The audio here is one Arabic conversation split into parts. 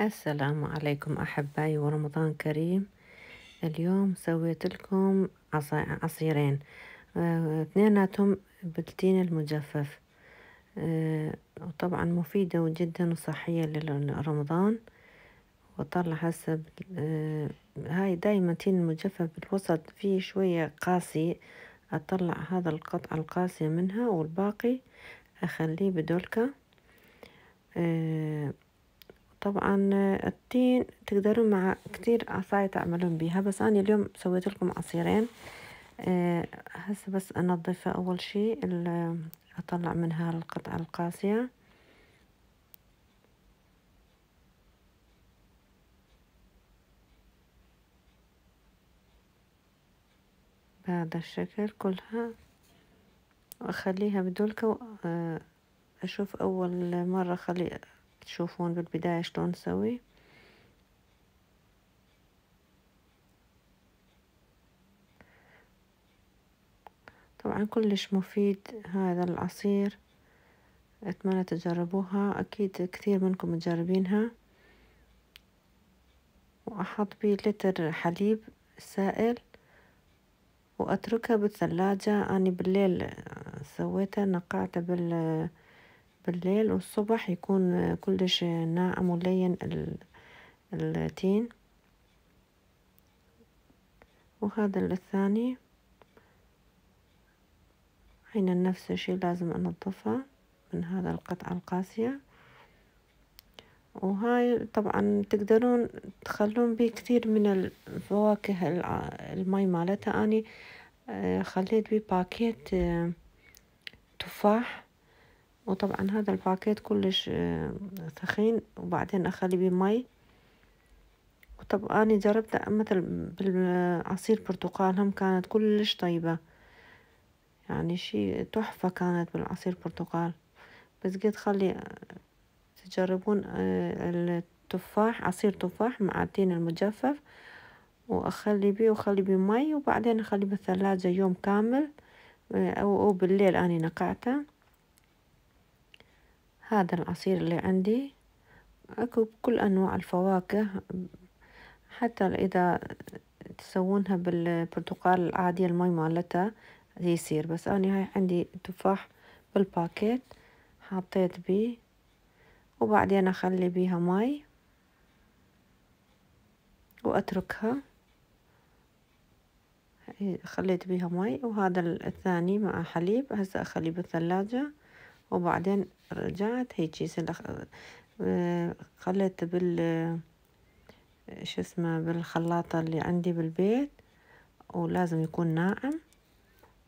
السلام عليكم أحبائي ورمضان كريم اليوم سويت لكم عصيرين آه، اثنيناتهم بالتين المجفف آه، وطبعا مفيدة جدا وصحية لرمضان وطلع هسه آه، هاي دايما تين المجفف بالوسط فيه شوية قاسي أطلع هذا القطعة القاسية منها والباقي أخليه بدولكة أه طبعا التين تقدروا مع كتير عصاية تعملون بيها بس أنا اليوم سويت لكم عصيرين آه، هسه بس أنظفها أول شي أطلع منها القطعة القاسية بهذا الشكل كلها وأخليها بدولكة آه، أشوف أول مرة خلي تشوفون بالبداية شلون نسوي طبعا كلش مفيد هذا العصير أتمنى تجربوها أكيد كثير منكم مجربينها وأحط بيه لتر حليب سائل وأتركها بالثلاجة أنا بالليل سويتها نقعتها بال بالليل والصبح يكون كلش ناعم ولين التين وهذا الثاني هنا نفس الشي لازم انظفها من هذا القطعة القاسية وهاي طبعا تقدرون تخلون بيه كثير من الفواكه المي مالتها اني آه، خليت بيه باكيت آه، تفاح وطبعا هذا الباكيت كلش ثخين آه، وبعدين اخلي بيه مي وطبعا أنا جربت مثل بالعصير برتقال هم كانت كلش طيبة يعني شي تحفة كانت بالعصير برتقال بس قلت خلي آه، تجربون آه، التفاح عصير تفاح مع التين المجفف واخلي بيه وخلي بيه مي وبعدين اخلي بالثلاجة يوم كامل او, أو بالليل اني نقعته هذا العصير اللي عندي أكو كل أنواع الفواكه حتى إذا تسوونها بالبرتقال العادية المي مالتها يصير بس أنا هاي عندي تفاح بالباكيت حطيت بيه وبعدين أخلي بيها مي وأتركها إيه، خليت بيها مي وهذا الثاني مع حليب هسه اخلي بالثلاجة وبعدين رجعت هيجي آه، خلت بال آه، شو اسمه بالخلاطة اللي عندي بالبيت ولازم يكون ناعم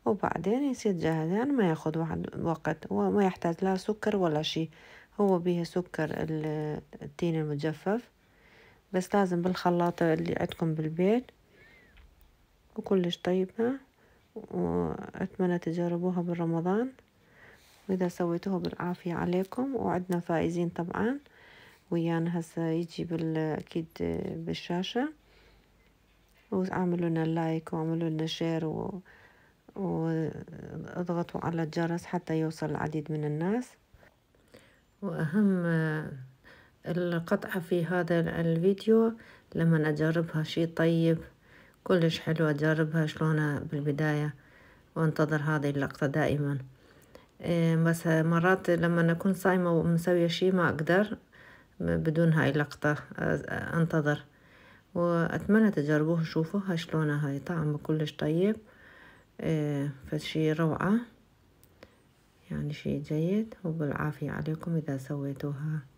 وبعدين يصير جاهز يعني ما ياخذ وقت وما يحتاج لا سكر ولا شي هو بيه سكر التين المجفف بس لازم بالخلاطة اللي عندكم بالبيت وكلش طيبة وأتمنى تجربوها بالرمضان وإذا سويتوه بالعافية عليكم وعدنا فائزين طبعا ويانا هسا يجي بالأكيد أكيد بالشاشة واعملوا لنا لايك واعملوا لنا شير و... واضغطوا على الجرس حتى يوصل العديد من الناس وأهم القطعة في هذا الفيديو لما أجربها شي طيب كلش حلو أجربها شلونها بالبداية وانتظر هذه اللقطة دائما إيه، بس مرات لما أكون صايمة ومسوية شي ما أقدر بدون هاي اللقطة أنتظر وأتمنى تجربوه وشوفوها شلونها هاي طعم كلش طيب إيه، فشي روعة يعني شي جيد وبالعافية عليكم إذا سويتوها